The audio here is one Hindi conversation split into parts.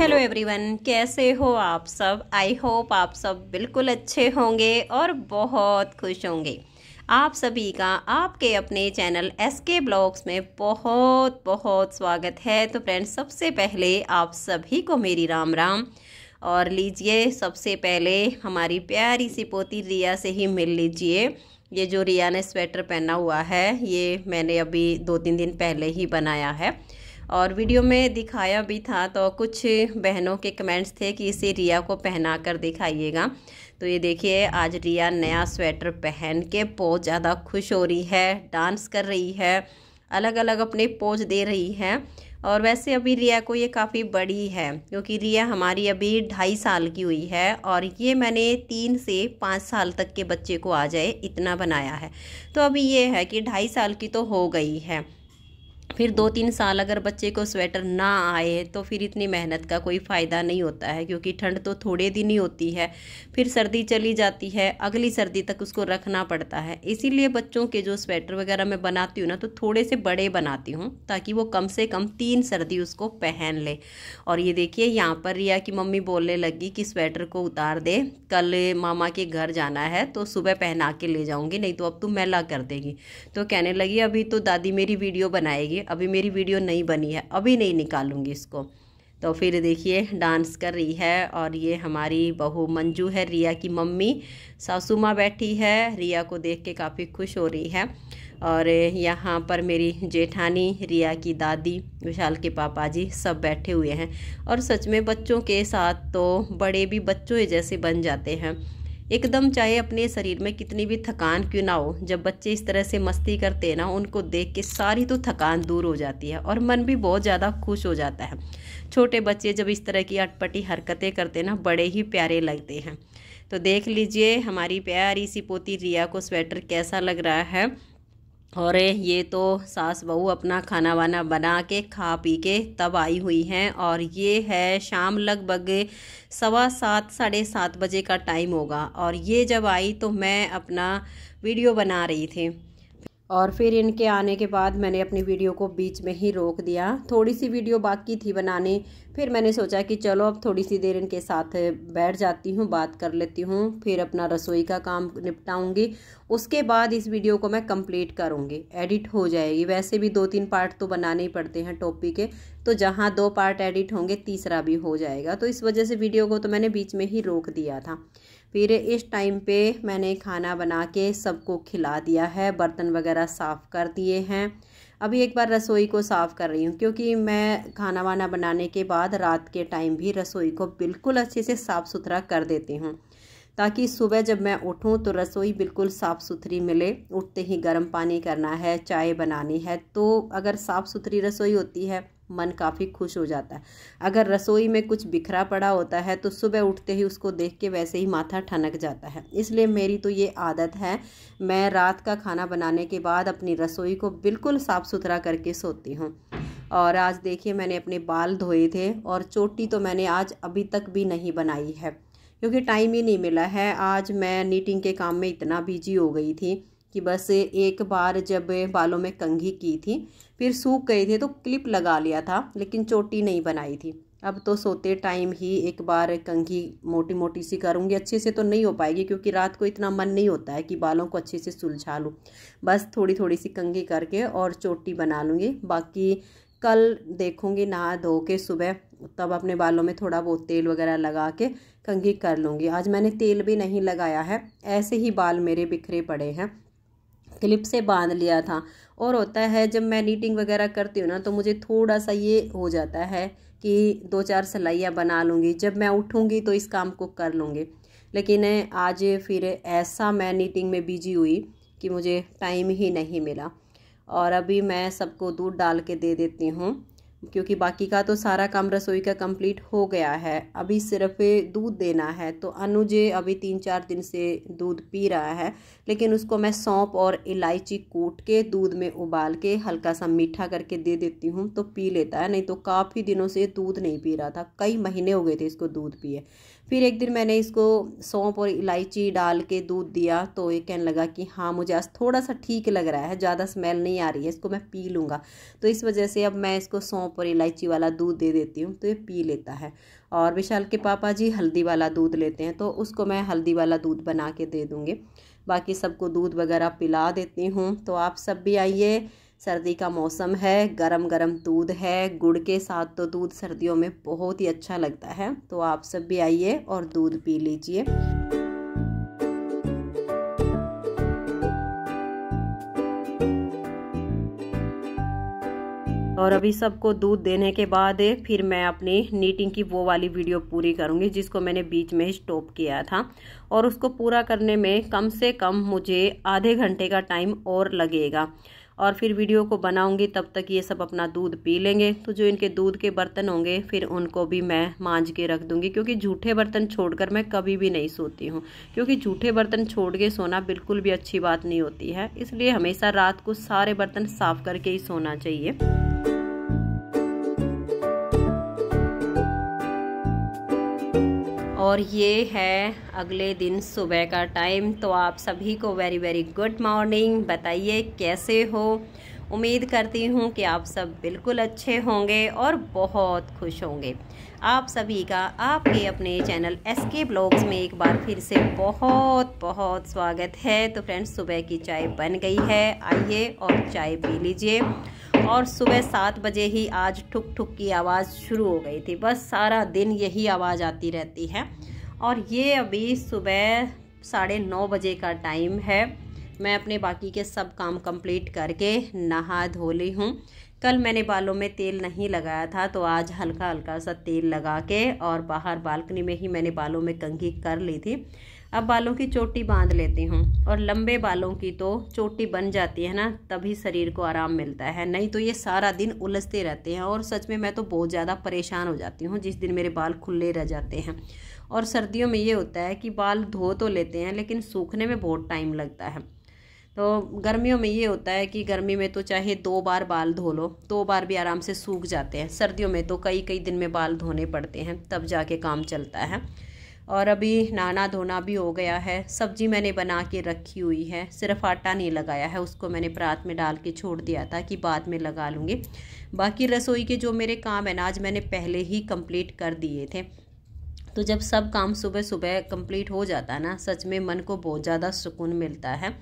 हेलो एवरीवन कैसे हो आप सब आई होप आप सब बिल्कुल अच्छे होंगे और बहुत खुश होंगे आप सभी का आपके अपने चैनल एस के ब्लॉग्स में बहुत बहुत स्वागत है तो फ्रेंड्स सबसे पहले आप सभी को मेरी राम राम और लीजिए सबसे पहले हमारी प्यारी सी पोती रिया से ही मिल लीजिए ये जो रिया ने स्वेटर पहना हुआ है ये मैंने अभी दो तीन दिन पहले ही बनाया है और वीडियो में दिखाया भी था तो कुछ बहनों के कमेंट्स थे कि इसे रिया को पहना कर दिखाइएगा तो ये देखिए आज रिया नया स्वेटर पहन के बहुत ज़्यादा खुश हो रही है डांस कर रही है अलग अलग अपने पोज दे रही है और वैसे अभी रिया को ये काफ़ी बड़ी है क्योंकि रिया हमारी अभी ढाई साल की हुई है और ये मैंने तीन से पाँच साल तक के बच्चे को आ जाए इतना बनाया है तो अभी ये है कि ढाई साल की तो हो गई है फिर दो तीन साल अगर बच्चे को स्वेटर ना आए तो फिर इतनी मेहनत का कोई फ़ायदा नहीं होता है क्योंकि ठंड तो थोड़े दिन ही होती है फिर सर्दी चली जाती है अगली सर्दी तक उसको रखना पड़ता है इसीलिए बच्चों के जो स्वेटर वगैरह मैं बनाती हूँ ना तो थोड़े से बड़े बनाती हूँ ताकि वो कम से कम तीन सर्दी उसको पहन ले और ये देखिए यहाँ पर रिया की मम्मी बोलने लगी कि स्वेटर को उतार दे कल मामा के घर जाना है तो सुबह पहना के ले जाऊँगी नहीं तो अब तू तो मैला कर देगी तो कहने लगी अभी तो दादी मेरी वीडियो बनाएगी है अभी मेरी वीडियो नहीं बनी है अभी नहीं निकालूंगी इसको तो फिर देखिए डांस कर रही है और ये हमारी बहू मंजू है रिया की मम्मी सासू माँ बैठी है रिया को देख के काफ़ी खुश हो रही है और यहाँ पर मेरी जेठानी रिया की दादी विशाल के पापा जी सब बैठे हुए हैं और सच में बच्चों के साथ तो बड़े भी बच्चों जैसे बन जाते हैं एकदम चाहे अपने शरीर में कितनी भी थकान क्यों ना हो जब बच्चे इस तरह से मस्ती करते हैं ना उनको देख के सारी तो थकान दूर हो जाती है और मन भी बहुत ज़्यादा खुश हो जाता है छोटे बच्चे जब इस तरह की अटपटी हरकतें करते ना बड़े ही प्यारे लगते हैं तो देख लीजिए हमारी प्यारी सी पोती रिया को स्वेटर कैसा लग रहा है और ये तो सास बहू अपना खाना वाना बना के खा पी के तब आई हुई हैं और ये है शाम लगभग सवा सात साढ़े सात बजे का टाइम होगा और ये जब आई तो मैं अपना वीडियो बना रही थी और फिर इनके आने के बाद मैंने अपनी वीडियो को बीच में ही रोक दिया थोड़ी सी वीडियो बाकी थी बनाने फिर मैंने सोचा कि चलो अब थोड़ी सी देर इनके साथ बैठ जाती हूँ बात कर लेती हूँ फिर अपना रसोई का काम निपटाऊँगी उसके बाद इस वीडियो को मैं कंप्लीट करूँगी एडिट हो जाएगी वैसे भी दो तीन पार्ट तो बनाने ही पड़ते हैं टोपी के तो जहाँ दो पार्ट एडिट होंगे तीसरा भी हो जाएगा तो इस वजह से वीडियो को तो मैंने बीच में ही रोक दिया था फिर इस टाइम पे मैंने खाना बना के सबको खिला दिया है बर्तन वगैरह साफ़ कर दिए हैं अभी एक बार रसोई को साफ़ कर रही हूँ क्योंकि मैं खाना वाना बनाने के बाद रात के टाइम भी रसोई को बिल्कुल अच्छे से साफ़ सुथरा कर देती हूँ ताकि सुबह जब मैं उठूँ तो रसोई बिल्कुल साफ़ सुथरी मिले उठते ही गर्म पानी करना है चाय बनानी है तो अगर साफ़ सुथरी रसोई होती है मन काफ़ी खुश हो जाता है अगर रसोई में कुछ बिखरा पड़ा होता है तो सुबह उठते ही उसको देख के वैसे ही माथा ठनक जाता है इसलिए मेरी तो ये आदत है मैं रात का खाना बनाने के बाद अपनी रसोई को बिल्कुल साफ़ सुथरा करके सोती हूँ और आज देखिए मैंने अपने बाल धोए थे और चोटी तो मैंने आज अभी तक भी नहीं बनाई है क्योंकि टाइम ही नहीं मिला है आज मैं नीटिंग के काम में इतना बिजी हो गई थी कि बस एक बार जब बालों में कंघी की थी फिर सूख गए थे तो क्लिप लगा लिया था लेकिन चोटी नहीं बनाई थी अब तो सोते टाइम ही एक बार कंघी मोटी मोटी सी करूँगी अच्छे से तो नहीं हो पाएगी क्योंकि रात को इतना मन नहीं होता है कि बालों को अच्छे से सुलझा लूँ बस थोड़ी थोड़ी सी कंघी करके और चोटी बना लूँगी बाकी कल देखूँगी नहा धो के सुबह तब अपने बालों में थोड़ा बहुत तेल वगैरह लगा के कंघी कर लूँगी आज मैंने तेल भी नहीं लगाया है ऐसे ही बाल मेरे बिखरे पड़े हैं क्लिप से बांध लिया था और होता है जब मैं नीटिंग वगैरह करती हूँ ना तो मुझे थोड़ा सा ये हो जाता है कि दो चार सिलाइयाँ बना लूँगी जब मैं उठूँगी तो इस काम को कर लूँगी लेकिन आज फिर ऐसा मैं नीटिंग में बिजी हुई कि मुझे टाइम ही नहीं मिला और अभी मैं सबको दूध डाल के दे देती हूँ क्योंकि बाकी का तो सारा काम रसोई का कंप्लीट हो गया है अभी सिर्फ दूध देना है तो अनुजे अभी तीन चार दिन से दूध पी रहा है लेकिन उसको मैं सौंप और इलायची कूट के दूध में उबाल के हल्का सा मीठा करके दे देती हूँ तो पी लेता है नहीं तो काफ़ी दिनों से दूध नहीं पी रहा था कई महीने हो गए थे इसको दूध पिए फिर एक दिन मैंने इसको सौंप और इलायची डाल के दूध दिया तो ये कहने लगा कि हाँ मुझे आज थोड़ा सा ठीक लग रहा है ज़्यादा स्मेल नहीं आ रही है इसको मैं पी लूँगा तो इस वजह से अब मैं इसको सौंप और इलायची वाला दूध दे देती हूँ तो ये पी लेता है और विशाल के पापा जी हल्दी वाला दूध लेते हैं तो उसको मैं हल्दी वाला दूध बना के दे दूँगी बाकी सबको दूध वगैरह पिला देती हूँ तो आप सब भी आइए सर्दी का मौसम है गरम गरम दूध है गुड़ के साथ तो दूध सर्दियों में बहुत ही अच्छा लगता है तो आप सब भी आइए और दूध पी लीजिए और अभी सबको दूध देने के बाद फिर मैं अपनी नीटिंग की वो वाली वीडियो पूरी करूंगी जिसको मैंने बीच में ही स्टॉप किया था और उसको पूरा करने में कम से कम मुझे आधे घंटे का टाइम और लगेगा और फिर वीडियो को बनाऊंगी तब तक ये सब अपना दूध पी लेंगे तो जो इनके दूध के बर्तन होंगे फिर उनको भी मैं मांज के रख दूंगी क्योंकि झूठे बर्तन छोड़कर मैं कभी भी नहीं सोती हूँ क्योंकि झूठे बर्तन छोड़ के सोना बिल्कुल भी अच्छी बात नहीं होती है इसलिए हमेशा रात को सारे बर्तन साफ़ करके ही सोना चाहिए और ये है अगले दिन सुबह का टाइम तो आप सभी को वेरी वेरी गुड मॉर्निंग बताइए कैसे हो उम्मीद करती हूँ कि आप सब बिल्कुल अच्छे होंगे और बहुत खुश होंगे आप सभी का आपके अपने चैनल एस के ब्लॉग्स में एक बार फिर से बहुत बहुत स्वागत है तो फ्रेंड्स सुबह की चाय बन गई है आइए और चाय पी लीजिए और सुबह सात बजे ही आज ठुक ठुक की आवाज़ शुरू हो गई थी बस सारा दिन यही आवाज़ आती रहती है और ये अभी सुबह साढ़े नौ बजे का टाइम है मैं अपने बाकी के सब काम कंप्लीट करके नहा धो ली हूँ कल मैंने बालों में तेल नहीं लगाया था तो आज हल्का हल्का सा तेल लगा के और बाहर बालकनी में ही मैंने बालों में कंघी कर ली थी अब बालों की चोटी बांध लेती हूँ और लंबे बालों की तो चोटी बन जाती है ना तभी शरीर को आराम मिलता है नहीं तो ये सारा दिन उलझते रहते हैं और सच में मैं तो बहुत ज़्यादा परेशान हो जाती हूँ जिस दिन मेरे बाल खुले रह जाते हैं और सर्दियों में ये होता है कि बाल धो तो लेते हैं लेकिन सूखने में बहुत टाइम लगता है तो गर्मियों में ये होता है कि गर्मी में तो चाहे दो बार बाल धो लो दो बार भी आराम से सूख जाते हैं सर्दियों में तो कई कई दिन में बाल धोने पड़ते हैं तब जाके काम चलता है और अभी नाना धोना भी हो गया है सब्जी मैंने बना के रखी हुई है सिर्फ आटा नहीं लगाया है उसको मैंने प्रात में डाल के छोड़ दिया था कि बाद में लगा लूँगी बाकी रसोई के जो मेरे काम है ना आज मैंने पहले ही कंप्लीट कर दिए थे तो जब सब काम सुबह सुबह कंप्लीट हो जाता है ना सच में मन को बहुत ज़्यादा सुकून मिलता है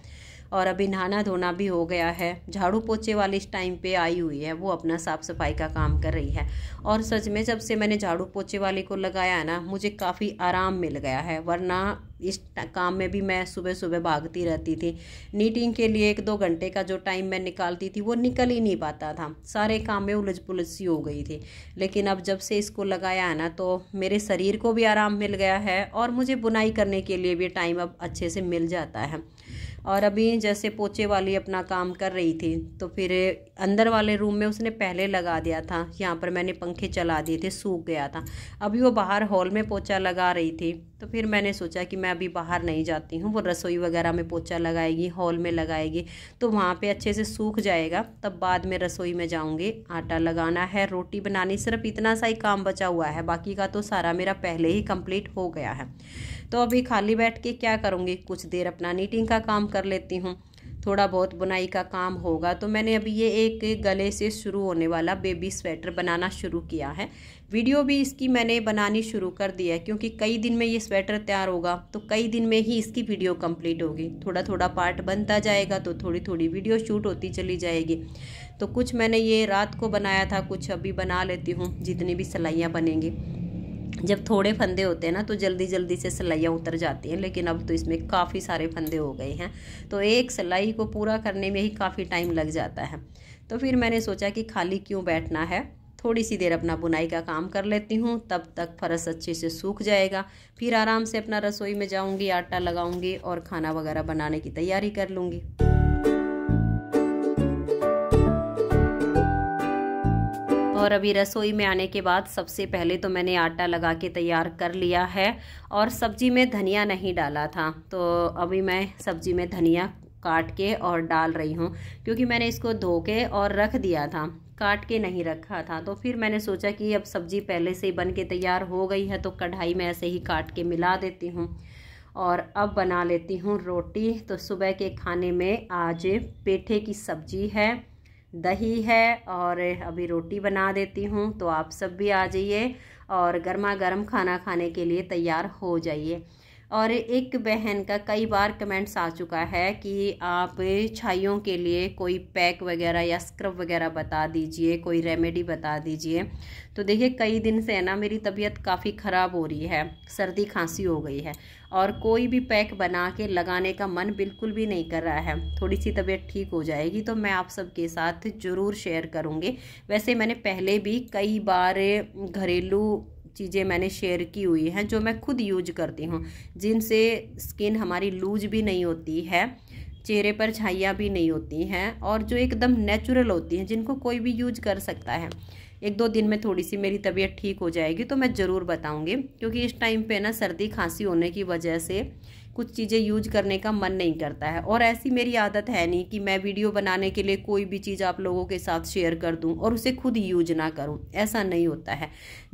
और अभी नहाना धोना भी हो गया है झाड़ू पोछे वाली इस टाइम पे आई हुई है वो अपना साफ़ सफाई का काम कर रही है और सच में जब से मैंने झाड़ू पोछे वाले को लगाया ना मुझे काफ़ी आराम मिल गया है वरना इस काम में भी मैं सुबह सुबह भागती रहती थी नीटिंग के लिए एक दो घंटे का जो टाइम मैं निकालती थी वो निकल ही नहीं पाता था सारे काम में उलझ पुलझ सी हो गई थी लेकिन अब जब से इसको लगाया है ना तो मेरे शरीर को भी आराम मिल गया है और मुझे बुनाई करने के लिए भी टाइम अब अच्छे से मिल जाता है और अभी जैसे पोचे वाली अपना काम कर रही थी तो फिर अंदर वाले रूम में उसने पहले लगा दिया था यहाँ पर मैंने पंखे चला दिए थे सूख गया था अभी वो बाहर हॉल में पोचा लगा रही थी तो फिर मैंने सोचा कि मैं अभी बाहर नहीं जाती हूँ वो रसोई वगैरह में पोचा लगाएगी हॉल में लगाएगी तो वहाँ पर अच्छे से सूख जाएगा तब बाद में रसोई में जाऊँगी आटा लगाना है रोटी बनानी सिर्फ इतना सा ही काम बचा हुआ है बाकी का तो सारा मेरा पहले ही कंप्लीट हो गया है तो अभी खाली बैठ के क्या करूँगी कुछ देर अपना नीटिंग का काम कर लेती हूँ थोड़ा बहुत बुनाई का काम होगा तो मैंने अभी ये एक गले से शुरू होने वाला बेबी स्वेटर बनाना शुरू किया है वीडियो भी इसकी मैंने बनानी शुरू कर दी है क्योंकि कई दिन में ये स्वेटर तैयार होगा तो कई दिन में ही इसकी वीडियो कंप्लीट होगी थोड़ा थोड़ा पार्ट बनता जाएगा तो थोड़ी थोड़ी वीडियो शूट होती चली जाएगी तो कुछ मैंने ये रात को बनाया था कुछ अभी बना लेती हूँ जितनी भी सिलाइयाँ बनेंगी जब थोड़े फंदे होते हैं ना तो जल्दी जल्दी से सिलाइयाँ उतर जाती हैं लेकिन अब तो इसमें काफ़ी सारे फंदे हो गए हैं तो एक सिलाई को पूरा करने में ही काफ़ी टाइम लग जाता है तो फिर मैंने सोचा कि खाली क्यों बैठना है थोड़ी सी देर अपना बुनाई का काम कर लेती हूँ तब तक फरस अच्छे से सूख जाएगा फिर आराम से अपना रसोई में जाऊँगी आटा लगाऊँगी और खाना वगैरह बनाने की तैयारी कर लूँगी और अभी रसोई में आने के बाद सबसे पहले तो मैंने आटा लगा के तैयार कर लिया है और सब्ज़ी में धनिया नहीं डाला था तो अभी मैं सब्ज़ी में धनिया काट के और डाल रही हूँ क्योंकि मैंने इसको धो के और रख दिया था काट के नहीं रखा था तो फिर मैंने सोचा कि अब सब्ज़ी पहले से ही बन के तैयार हो गई है तो कढ़ाई में ऐसे ही काट के मिला देती हूँ और अब बना लेती हूँ रोटी तो सुबह के खाने में आज पेठे की सब्ज़ी है दही है और अभी रोटी बना देती हूँ तो आप सब भी आ जाइए और गर्मा गर्म खाना खाने के लिए तैयार हो जाइए और एक बहन का कई बार कमेंट्स आ चुका है कि आप छाइयों के लिए कोई पैक वगैरह या स्क्रब वगैरह बता दीजिए कोई रेमेडी बता दीजिए तो देखिए कई दिन से है ना मेरी तबीयत काफ़ी ख़राब हो रही है सर्दी खांसी हो गई है और कोई भी पैक बना के लगाने का मन बिल्कुल भी नहीं कर रहा है थोड़ी सी तबीयत ठीक हो जाएगी तो मैं आप सबके साथ ज़रूर शेयर करूँगी वैसे मैंने पहले भी कई बार घरेलू चीज़ें मैंने शेयर की हुई हैं जो मैं खुद यूज करती हूँ जिनसे स्किन हमारी लूज भी नहीं होती है चेहरे पर छाइयाँ भी नहीं होती हैं और जो एकदम नेचुरल होती हैं जिनको कोई भी यूज कर सकता है एक दो दिन में थोड़ी सी मेरी तबीयत ठीक हो जाएगी तो मैं ज़रूर बताऊँगी क्योंकि इस टाइम पर ना सर्दी खांसी होने की वजह से कुछ चीज़ें यूज करने का मन नहीं करता है और ऐसी मेरी आदत है नहीं कि मैं वीडियो बनाने के लिए कोई भी चीज़ आप लोगों के साथ शेयर कर दूँ और उसे खुद यूज ना करूँ ऐसा नहीं होता है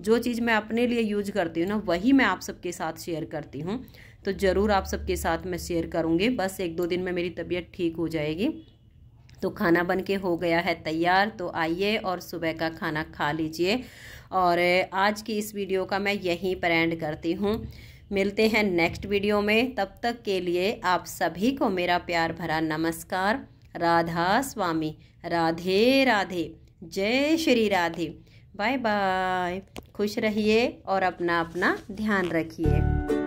जो चीज़ मैं अपने लिए यूज करती हूँ ना वही मैं आप सबके साथ शेयर करती हूँ तो ज़रूर आप सबके साथ मैं शेयर करूँगी बस एक दो दिन में मेरी तबीयत ठीक हो जाएगी तो खाना बन के हो गया है तैयार तो आइए और सुबह का खाना खा लीजिए और आज की इस वीडियो का मैं यहीं पर एंड करती हूँ मिलते हैं नेक्स्ट वीडियो में तब तक के लिए आप सभी को मेरा प्यार भरा नमस्कार राधा स्वामी राधे राधे जय श्री राधे बाय बाय खुश रहिए और अपना अपना ध्यान रखिए